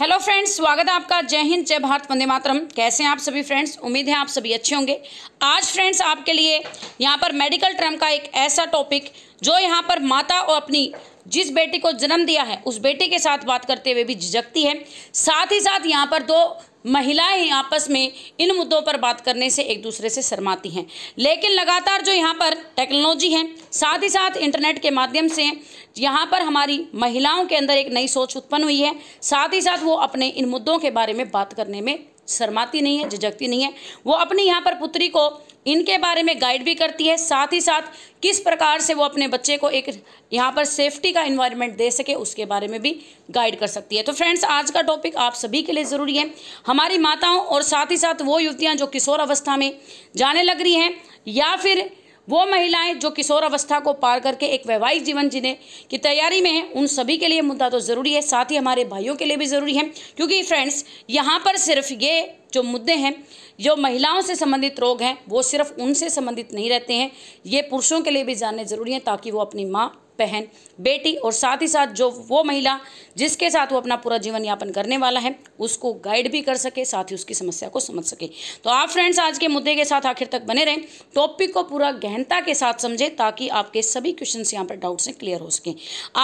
hello friends स्वागत है आपका जय हिंद जय भारत वंदे मातरम कैसे हैं आप सभी फ्रेंड्स उम्मीद है आप सभी अच्छे होंगे आज फ्रेंड्स आपके लिए यहाँ पर मेडिकल टर्म का एक ऐसा टॉपिक जो यहाँ पर माता और अपनी जिस बेटी को जन्म दिया है उस बेटी के साथ बात करते हुए भी झिझकती है साथ ही साथ यहाँ पर दो महिलाएं आपस में इन मुद्दों पर बात करने से एक दूसरे से शर्माती हैं लेकिन लगातार जो यहाँ पर टेक्नोलॉजी है साथ ही साथ इंटरनेट के माध्यम से यहाँ पर हमारी महिलाओं के अंदर एक नई सोच उत्पन्न हुई है साथ ही साथ वो अपने इन मुद्दों के बारे में बात करने में शर्माती नहीं है झिझकती नहीं है वो अपनी यहाँ पर पुत्री को इनके बारे में गाइड भी करती है साथ ही साथ किस प्रकार से वो अपने बच्चे को एक यहाँ पर सेफ्टी का इन्वायरमेंट दे सके उसके बारे में भी गाइड कर सकती है तो फ्रेंड्स आज का टॉपिक आप सभी के लिए ज़रूरी है हमारी माताओं और साथ ही साथ वो युवतियाँ जो किशोर अवस्था में जाने लग रही हैं या फिर वो महिलाएं जो किशोर अवस्था को पार करके एक वैवाहिक जीवन जीने की तैयारी में हैं उन सभी के लिए मुद्दा तो ज़रूरी है साथ ही हमारे भाइयों के लिए भी ज़रूरी है क्योंकि फ्रेंड्स यहाँ पर सिर्फ ये जो मुद्दे हैं जो महिलाओं से संबंधित रोग हैं वो सिर्फ उनसे संबंधित नहीं रहते हैं ये पुरुषों के लिए भी जानने ज़रूरी हैं ताकि वो अपनी माँ बहन बेटी और साथ ही साथ जो वो महिला जिसके साथ वो अपना पूरा जीवन यापन करने वाला है उसको गाइड भी कर सके साथ ही उसकी समस्या को समझ सके तो आप फ्रेंड्स आज के मुद्दे के साथ आखिर तक बने रहें टॉपिक को पूरा गहनता के साथ समझें ताकि आपके सभी क्वेश्चन यहाँ पर डाउट से क्लियर हो सकें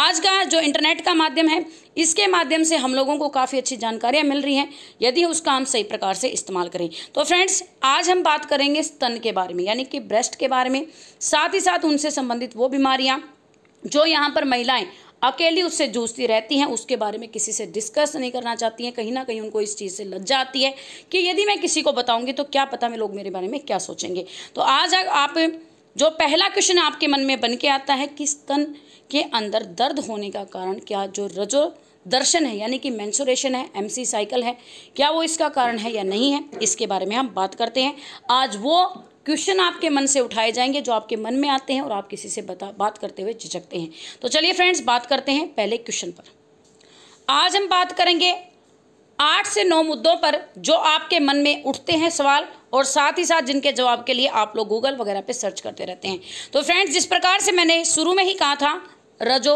आज का जो इंटरनेट का माध्यम है इसके माध्यम से हम लोगों को काफ़ी अच्छी जानकारियाँ मिल रही हैं यदि उसका हम सही प्रकार से इस्तेमाल करें तो फ्रेंड्स आज हम बात करेंगे स्तन के बारे में यानी कि ब्रेस्ट के बारे में साथ ही साथ उनसे संबंधित वो बीमारियाँ जो यहाँ पर महिलाएं अकेली उससे जूझती रहती हैं उसके बारे में किसी से डिस्कस नहीं करना चाहती हैं कहीं ना कहीं उनको इस चीज़ से लज्जा आती है कि यदि मैं किसी को बताऊंगी तो क्या पता मैं लोग मेरे बारे में क्या सोचेंगे तो आज आप जो पहला क्वेश्चन आपके मन में बन के आता है कि स्तन के अंदर दर्द होने का कारण क्या जो रजो दर्शन है यानी कि मैंसुरेशन है एमसी साइकिल है क्या वो इसका कारण है या नहीं है इसके बारे में हम बात करते हैं आज वो क्वेश्चन आपके मन से उठाए जाएंगे जो आपके मन में आते हैं और आप किसी से बता बात करते हुए झिझकते हैं तो चलिए फ्रेंड्स बात करते हैं पहले क्वेश्चन पर आज हम बात करेंगे आठ से नौ मुद्दों पर जो आपके मन में उठते हैं सवाल और साथ ही साथ जिनके जवाब के लिए आप लोग गूगल वगैरह पे सर्च करते रहते हैं तो फ्रेंड्स जिस प्रकार से मैंने शुरू में ही कहा था रजो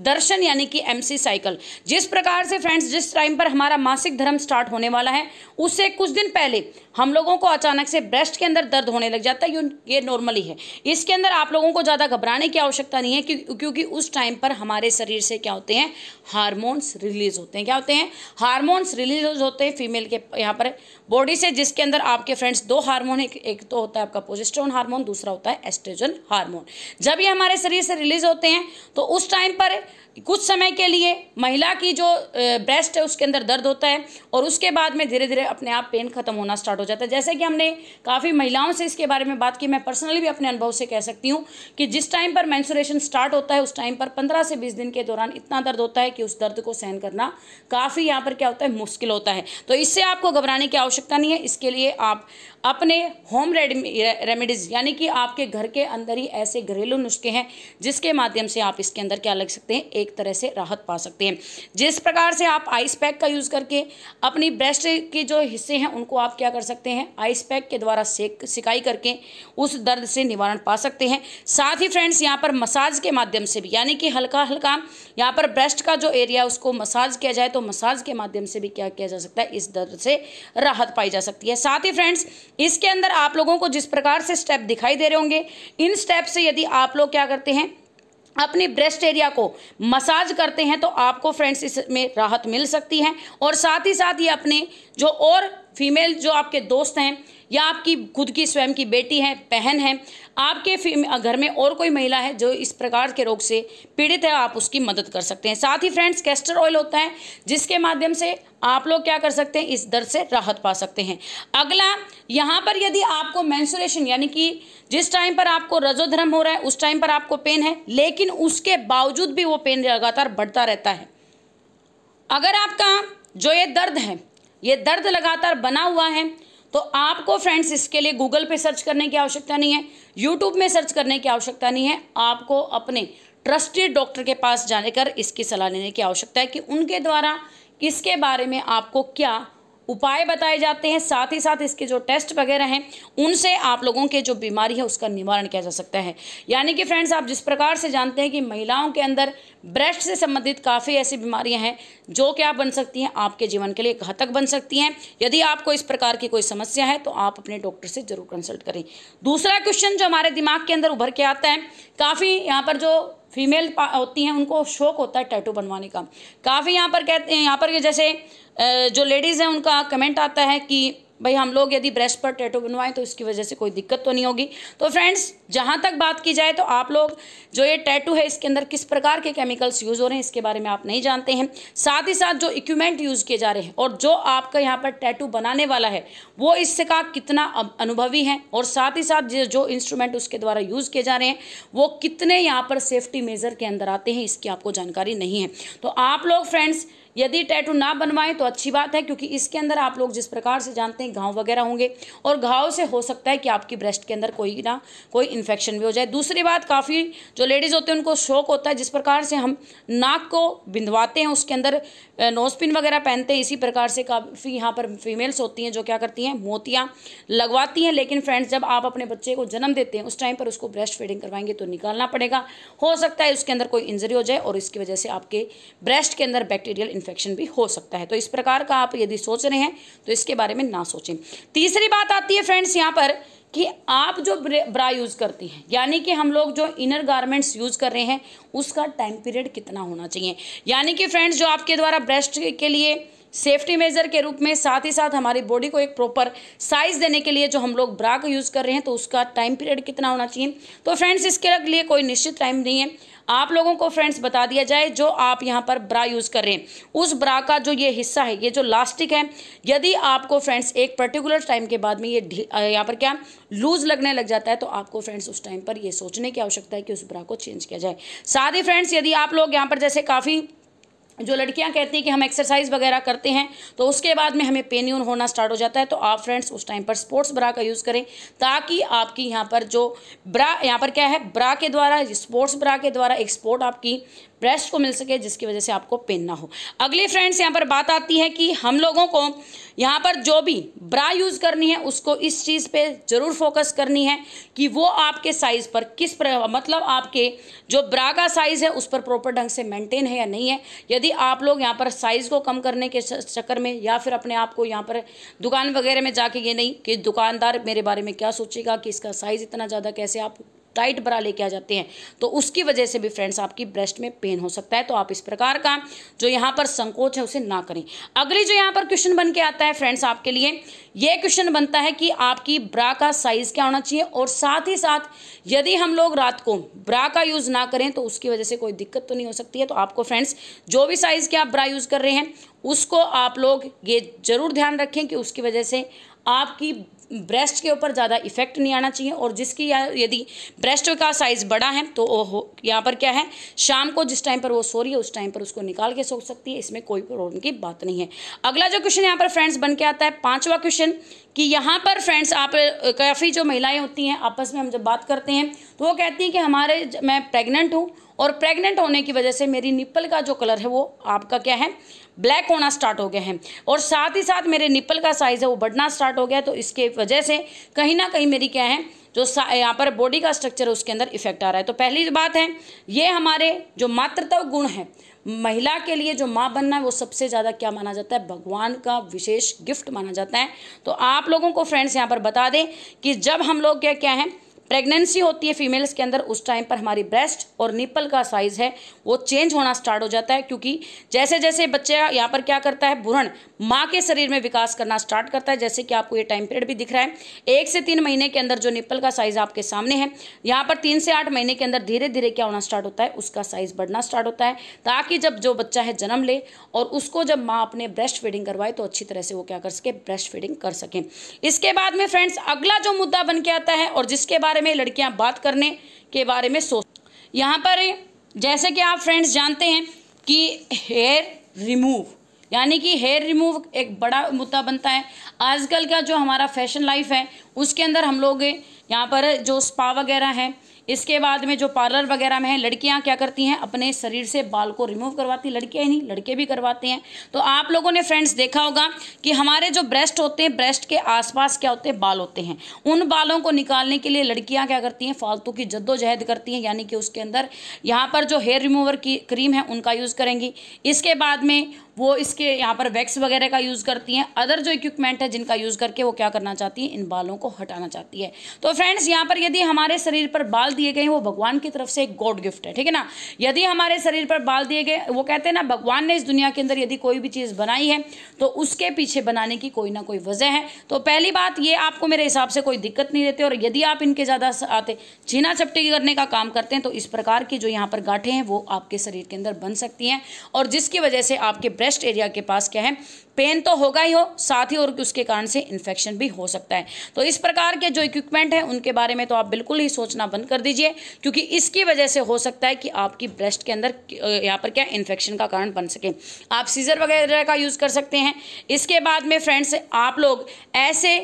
दर्शन यानी कि एमसी साइकिल जिस प्रकार से फ्रेंड्स जिस टाइम पर हमारा मासिक धर्म स्टार्ट होने वाला है उससे कुछ दिन पहले हम लोगों को अचानक से ब्रेस्ट के अंदर दर्द होने लग जाता है ये नॉर्मली है इसके अंदर आप लोगों को ज़्यादा घबराने की आवश्यकता नहीं है क्योंकि उस टाइम पर हमारे शरीर से क्या होते हैं हारमोन्स रिलीज होते हैं क्या होते हैं हारमोन्स रिलीज होते हैं फीमेल के यहाँ पर बॉडी से जिसके अंदर आपके फ्रेंड्स दो हारमोन एक, एक तो होता है आपका पोजिस्ट्रोन हारमोन दूसरा होता है एस्ट्रोजन हारमोन जब ये हमारे शरीर से रिलीज होते हैं तो उस टाइम पर कुछ समय के लिए महिला की जो ब्रेस्ट है उसके अंदर दर्द होता है और उसके बाद में धीरे धीरे अपने आप पेन खत्म होना स्टार्ट हो जाता है जैसे कि हमने काफ़ी महिलाओं से इसके बारे में बात की मैं पर्सनली भी अपने अनुभव से कह सकती हूँ कि जिस टाइम पर मैंसुरेशन स्टार्ट होता है उस टाइम पर पंद्रह से बीस दिन के दौरान इतना दर्द होता है कि उस दर्द को सहन करना काफ़ी यहाँ पर क्या होता है मुश्किल होता है तो इससे आपको घबराने की आवश्यकता नहीं है इसके लिए आप अपने होम रेमेडीज़ यानी कि आपके घर के अंदर ही ऐसे घरेलू नुस्खे हैं जिसके माध्यम से आप इसके अंदर क्या लग सकते सकते हैं एक तरह से राहत पा सकते हैं जिस प्रकार से आप आइस पैक का यूज़ करके अपनी ब्रेस्ट के जो हिस्से हैं उनको आप क्या कर सकते हैं आइस पैक के द्वारा सेक सिकाई करके उस दर्द से निवारण पा सकते हैं साथ ही फ्रेंड्स यहाँ पर मसाज के माध्यम से भी यानी कि हल्का हल्का यहाँ पर ब्रेस्ट का जो एरिया उसको मसाज किया जाए तो मसाज के माध्यम से भी क्या किया जा सकता है इस दर्द से राहत पाई जा सकती है साथ ही फ्रेंड्स इसके अंदर आप लोगों को जिस प्रकार से स्टेप दिखाई दे रहे होंगे इन स्टेप से यदि आप लोग क्या करते हैं अपने ब्रेस्ट एरिया को मसाज करते हैं तो आपको फ्रेंड्स इसमें राहत मिल सकती है और साथ ही साथ ये अपने जो और फीमेल जो आपके दोस्त हैं या आपकी खुद की स्वयं की बेटी है बहन है आपके घर में और कोई महिला है जो इस प्रकार के रोग से पीड़ित है आप उसकी मदद कर सकते हैं साथ ही फ्रेंड्स कैस्टर ऑयल होता है जिसके माध्यम से आप लोग क्या कर सकते हैं इस दर्द से राहत पा सकते हैं अगला यहाँ पर यदि आपको मैंसुरेशन यानी कि जिस टाइम पर आपको रजोधर्म हो रहा है उस टाइम पर आपको पेन है लेकिन उसके बावजूद भी वो पेन लगातार बढ़ता रहता है अगर आपका जो ये दर्द है ये दर्द लगातार बना हुआ है तो आपको फ्रेंड्स इसके लिए गूगल पे सर्च करने की आवश्यकता नहीं है यूट्यूब में सर्च करने की आवश्यकता नहीं है आपको अपने ट्रस्टेड डॉक्टर के पास जाकर इसकी सलाह लेने की आवश्यकता है कि उनके द्वारा इसके बारे में आपको क्या उपाय बताए जाते हैं साथ ही साथ इसके जो टेस्ट वगैरह हैं उनसे आप लोगों के जो बीमारी है उसका निवारण किया जा सकता है यानी कि फ्रेंड्स आप जिस प्रकार से जानते हैं कि महिलाओं के अंदर ब्रेस्ट से संबंधित काफ़ी ऐसी बीमारियां हैं जो कि आप बन सकती हैं आपके जीवन के लिए घातक बन सकती हैं यदि आपको इस प्रकार की कोई समस्या है तो आप अपने डॉक्टर से ज़रूर कंसल्ट करें दूसरा क्वेश्चन जो हमारे दिमाग के अंदर उभर के आता है काफ़ी यहाँ पर जो फीमेल होती हैं उनको शौक होता है टैटू बनवाने का काफ़ी यहाँ पर कहते हैं यहाँ पर जैसे जो लेडीज़ हैं उनका कमेंट आता है कि भाई हम लोग यदि ब्रेस्ट पर टैटू बनवाएं तो इसकी वजह से कोई दिक्कत तो नहीं होगी तो फ्रेंड्स जहाँ तक बात की जाए तो आप लोग जो ये टैटू है इसके अंदर किस प्रकार के केमिकल्स यूज़ हो रहे हैं इसके बारे में आप नहीं जानते हैं साथ ही साथ जो इक्विपमेंट यूज़ किए जा रहे हैं और जो आपका यहाँ पर टैटू बनाने वाला है वो इससे का कितना अनुभवी है और साथ ही साथ जो इंस्ट्रूमेंट उसके द्वारा यूज़ किए जा रहे हैं वो कितने यहाँ पर सेफ्टी मेज़र के अंदर आते हैं इसकी आपको जानकारी नहीं है तो आप लोग फ्रेंड्स यदि टैटू ना बनवाएं तो अच्छी बात है क्योंकि इसके अंदर आप लोग जिस प्रकार से जानते हैं घाव वगैरह होंगे और घाव से हो सकता है कि आपकी ब्रेस्ट के अंदर कोई ना कोई इन्फेक्शन भी हो जाए दूसरी बात काफ़ी जो लेडीज़ होते हैं उनको शौक होता है जिस प्रकार से हम नाक को बिंदवाते हैं उसके अंदर नोजपिन वगैरह पहनते हैं इसी प्रकार से काफ़ी यहाँ पर फीमेल्स होती हैं जो क्या करती हैं मोतियाँ लगवाती हैं लेकिन फ्रेंड्स जब आप अपने बच्चे को जन्म देते हैं उस टाइम पर उसको ब्रेस्ट फीडिंग करवाएंगे तो निकालना पड़ेगा हो सकता है उसके अंदर कोई इंजरी हो जाए और इसकी वजह से आपके ब्रेस्ट के अंदर बैक्टीरियल इन्फेक्शन भी हो सकता है तो इस प्रकार का आप यदि सोच रहे हैं तो इसके बारे में ना सोचें तीसरी बात आती है फ्रेंड्स यहाँ पर कि आप जो ब्रा यूज़ करती हैं यानी कि हम लोग जो इनर गारमेंट्स यूज़ कर रहे हैं उसका टाइम पीरियड कितना होना चाहिए यानी कि फ्रेंड्स जो आपके द्वारा ब्रेस्ट के लिए सेफ्टी मेजर के रूप में साथ ही साथ हमारी बॉडी को एक प्रॉपर साइज देने के लिए जो हम लोग ब्रा का यूज़ कर रहे हैं तो उसका टाइम पीरियड कितना होना चाहिए तो फ्रेंड्स इसके लिए कोई निश्चित टाइम नहीं है आप लोगों को फ्रेंड्स बता दिया जाए जो आप यहाँ पर ब्रा यूज़ कर रहे हैं उस ब्रा का जो ये हिस्सा है ये जो लास्टिक है यदि आपको फ्रेंड्स एक पर्टिकुलर टाइम के बाद में ये यहाँ पर क्या लूज़ लगने लग जाता है तो आपको फ्रेंड्स उस टाइम पर ये सोचने की आवश्यकता है कि उस ब्रा को चेंज किया जाए साथ ही फ्रेंड्स यदि आप लोग यहाँ पर जैसे काफ़ी जो लड़कियां कहती हैं कि हम एक्सरसाइज वगैरह करते हैं तो उसके बाद में हमें पेन्यून होना स्टार्ट हो जाता है तो आप फ्रेंड्स उस टाइम पर स्पोर्ट्स ब्रा का यूज़ करें ताकि आपकी यहाँ पर जो ब्रा यहाँ पर क्या है ब्रा के द्वारा स्पोर्ट्स ब्रा के द्वारा एक स्पोर्ट आपकी ब्रेस्ट को मिल सके जिसकी वजह से आपको पेन ना हो अगली फ्रेंड्स यहाँ पर बात आती है कि हम लोगों को यहाँ पर जो भी ब्रा यूज़ करनी है उसको इस चीज़ पे ज़रूर फोकस करनी है कि वो आपके साइज़ पर किस पर मतलब आपके जो ब्रा का साइज़ है उस पर प्रॉपर ढंग से मेंटेन है या नहीं है यदि आप लोग यहाँ पर साइज़ को कम करने के चक्कर में या फिर अपने आप को यहाँ पर दुकान वगैरह में जाके ये नहीं कि दुकानदार मेरे बारे में क्या सोचेगा कि इसका साइज़ इतना ज़्यादा कैसे आप टाइट ब्रा लेके आ जाते हैं तो उसकी वजह से भी फ्रेंड्स आपकी ब्रेस्ट में पेन हो सकता है तो आप इस प्रकार का जो यहाँ पर संकोच है उसे ना करें अगली जो यहाँ पर क्वेश्चन बन के आता है फ्रेंड्स आपके लिए ये क्वेश्चन बनता है कि आपकी ब्रा का साइज़ क्या होना चाहिए और साथ ही साथ यदि हम लोग रात को ब्रा का यूज़ ना करें तो उसकी वजह से कोई दिक्कत तो नहीं हो सकती है तो आपको फ्रेंड्स जो भी साइज़ के आप ब्रा यूज़ कर रहे हैं उसको आप लोग ये ज़रूर ध्यान रखें कि उसकी वजह से आपकी ब्रेस्ट के ऊपर ज़्यादा इफेक्ट नहीं आना चाहिए और जिसकी यदि ब्रेस्ट का साइज़ बड़ा है तो यहाँ पर क्या है शाम को जिस टाइम पर वो सो रही है उस टाइम पर उसको निकाल के सो सकती है इसमें कोई प्रॉब्लम की बात नहीं है अगला जो क्वेश्चन यहाँ पर फ्रेंड्स बन के आता है पाँचवा क्वेश्चन कि यहाँ पर फ्रेंड्स आप काफ़ी जो महिलाएँ होती हैं आपस में हम जब बात करते हैं तो वो कहती हैं कि हमारे मैं प्रेगनेंट हूँ और प्रेग्नेंट होने की वजह से मेरी निप्पल का जो कलर है वो आपका क्या है ब्लैक होना स्टार्ट हो गए हैं और साथ ही साथ मेरे निपल का साइज़ है वो बढ़ना स्टार्ट हो गया तो इसके वजह से कहीं ना कहीं मेरी क्या है जो यहाँ पर बॉडी का स्ट्रक्चर है उसके अंदर इफेक्ट आ रहा है तो पहली बात है ये हमारे जो मातृत्व गुण है महिला के लिए जो माँ बनना है वो सबसे ज़्यादा क्या माना जाता है भगवान का विशेष गिफ्ट माना जाता है तो आप लोगों को फ्रेंड्स यहाँ पर बता दें कि जब हम लोग क्या क्या हैं प्रेगनेंसी होती है फीमेल्स के अंदर उस टाइम पर हमारी ब्रेस्ट और निपल का साइज़ है वो चेंज होना स्टार्ट हो जाता है क्योंकि जैसे जैसे बच्चे यहाँ पर क्या करता है भ्रूण माँ के शरीर में विकास करना स्टार्ट करता है जैसे कि आपको ये टाइम पीरियड भी दिख रहा है एक से तीन महीने के अंदर जो निप्पल का साइज़ आपके सामने है यहाँ पर तीन से आठ महीने के अंदर धीरे धीरे क्या होना स्टार्ट होता है उसका साइज़ बढ़ना स्टार्ट होता है ताकि जब जो बच्चा है जन्म ले और उसको जब माँ अपने ब्रेस्ट फीडिंग करवाए तो अच्छी तरह से वो क्या कर सके ब्रेस्ट फीडिंग कर सकें इसके बाद में फ्रेंड्स अगला जो मुद्दा बन के आता है और जिसके बाद बारे में लड़कियां बात करने के बारे में सोच यहाँ पर जैसे कि आप फ्रेंड्स जानते हैं कि हेयर रिमूव यानी कि हेयर रिमूव एक बड़ा मुद्दा बनता है आजकल का जो हमारा फैशन लाइफ है उसके अंदर हम लोग यहाँ पर जो स्पा वगैरह है इसके बाद में जो पार्लर वगैरह में है लड़कियां क्या करती हैं अपने शरीर से बाल को रिमूव करवाती हैं लड़कियां ही नहीं लड़के भी करवाते हैं तो आप लोगों ने फ्रेंड्स देखा होगा कि हमारे जो ब्रेस्ट होते हैं ब्रेस्ट के आसपास क्या होते हैं बाल होते हैं उन बालों को निकालने के लिए लड़कियाँ क्या करती हैं फालतू की जद्दोजहद करती हैं यानी कि उसके अंदर यहाँ पर जो हेयर रिमूवर की क्रीम है उनका यूज़ करेंगी इसके बाद में वो इसके यहाँ पर वैक्स वगैरह का यूज़ करती हैं अदर जो इक्विपमेंट है जिनका यूज़ करके वो क्या करना चाहती हैं इन बालों को हटाना चाहती है तो फ्रेंड्स यहाँ पर यदि हमारे शरीर पर बाल दिए गए वो भगवान की तरफ से एक गॉड गिफ्ट है ठीक है ना यदि हमारे शरीर पर बाल दिए गए वो कहते हैं ना भगवान ने इस दुनिया के अंदर यदि कोई भी चीज़ बनाई है तो उसके पीछे बनाने की कोई ना कोई वजह है तो पहली बात ये आपको मेरे हिसाब से कोई दिक्कत नहीं देते और यदि आप इनके ज़्यादा आते छीना चपटी करने का काम करते हैं तो इस प्रकार की जो यहाँ पर गाठे हैं वो आपके शरीर के अंदर बन सकती हैं और जिसकी वजह से आपके ब्रेस्ट एरिया के पास क्या है पेन तो होगा ही हो साथ ही और उसके कारण से इन्फेक्शन भी हो सकता है तो इस प्रकार के जो इक्विपमेंट हैं उनके बारे में तो आप बिल्कुल ही सोचना बंद कर दीजिए क्योंकि इसकी वजह से हो सकता है कि आपकी ब्रेस्ट के अंदर यहाँ पर क्या इन्फेक्शन का कारण बन सके आप सीजर वगैरह का यूज़ कर सकते हैं इसके बाद में फ्रेंड्स आप लोग ऐसे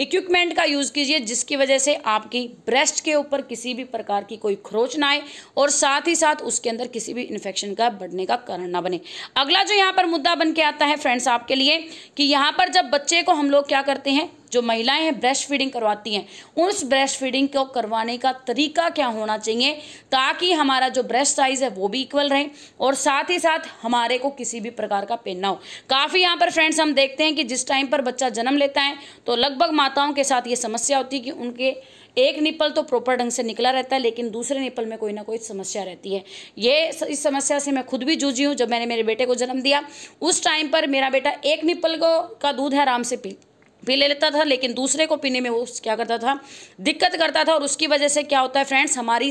इक्विपमेंट का यूज़ कीजिए जिसकी वजह से आपकी ब्रेस्ट के ऊपर किसी भी प्रकार की कोई खरोच ना आए और साथ ही साथ उसके अंदर किसी भी इन्फेक्शन का बढ़ने का कारण ना बने अगला जो यहाँ पर मुद्दा बन के आता है फ्रेंड्स आपके लिए कि यहाँ पर जब बच्चे को हम लोग क्या करते हैं जो महिलाएं हैं ब्रेस्ट फीडिंग करवाती हैं उस ब्रेस्ट फीडिंग को करवाने का तरीका क्या होना चाहिए ताकि हमारा जो ब्रेस्ट साइज़ है वो भी इक्वल रहे और साथ ही साथ हमारे को किसी भी प्रकार का पेन ना हो काफ़ी यहाँ पर फ्रेंड्स हम देखते हैं कि जिस टाइम पर बच्चा जन्म लेता है तो लगभग माताओं के साथ ये समस्या होती है कि उनके एक निपल तो प्रॉपर ढंग से निकला रहता है लेकिन दूसरे निपल में कोई ना कोई समस्या रहती है ये इस समस्या से मैं खुद भी जूझी हूँ जब मैंने मेरे बेटे को जन्म दिया उस टाइम पर मेरा बेटा एक निपल को का दूध है आराम से पी पी ले लेता था लेकिन दूसरे को पीने में वो क्या करता था दिक्कत करता था और उसकी वजह से क्या होता है फ्रेंड्स हमारी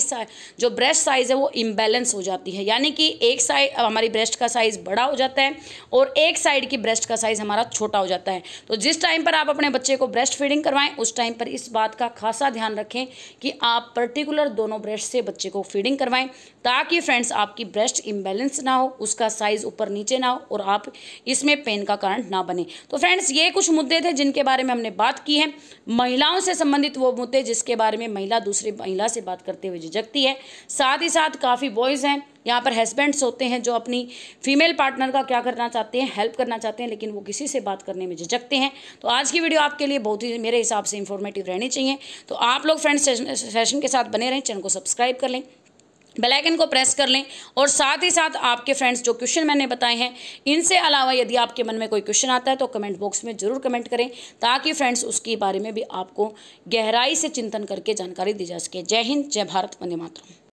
जो ब्रेस्ट साइज़ है वो इम्बेलेंस हो जाती है यानी कि एक साइड हमारी ब्रेस्ट का साइज़ बड़ा हो जाता है और एक साइड की ब्रेस्ट का साइज़ हमारा छोटा हो जाता है तो जिस टाइम पर आप अपने बच्चे को ब्रेस्ट फीडिंग करवाएं उस टाइम पर इस बात का खासा ध्यान रखें कि आप पर्टिकुलर दोनों ब्रेस्ट से बच्चे को फीडिंग करवाएं ताकि फ्रेंड्स आपकी ब्रेस्ट इम्बेलेंस ना हो उसका साइज़ ऊपर नीचे ना हो और आप इसमें पेन का कारण ना बने तो फ्रेंड्स ये कुछ मुद्दे थे जिनके बारे में हमने बात की है महिलाओं से संबंधित वो मुद्दे जिसके बारे में महिला दूसरी महिला से बात करते हुए झिझकती है साथ ही साथ काफ़ी बॉयज़ हैं यहाँ पर हस्बैंड्स होते हैं जो अपनी फीमेल पार्टनर का क्या करना चाहते हैं हेल्प करना चाहते हैं लेकिन वो किसी से बात करने में झिझकते हैं तो आज की वीडियो आपके लिए बहुत ही मेरे हिसाब से इन्फॉर्मेटिव रहनी चाहिए तो आप लोग फ्रेंड्स सेशन के साथ बने रहें चैनल को सब्सक्राइब कर लें बेलाइकन को प्रेस कर लें और साथ ही साथ आपके फ्रेंड्स जो क्वेश्चन मैंने बताए हैं इनसे अलावा यदि आपके मन में कोई क्वेश्चन आता है तो कमेंट बॉक्स में ज़रूर कमेंट करें ताकि फ्रेंड्स उसके बारे में भी आपको गहराई से चिंतन करके जानकारी दी जा सके जय हिंद जय भारत वंदे मातरम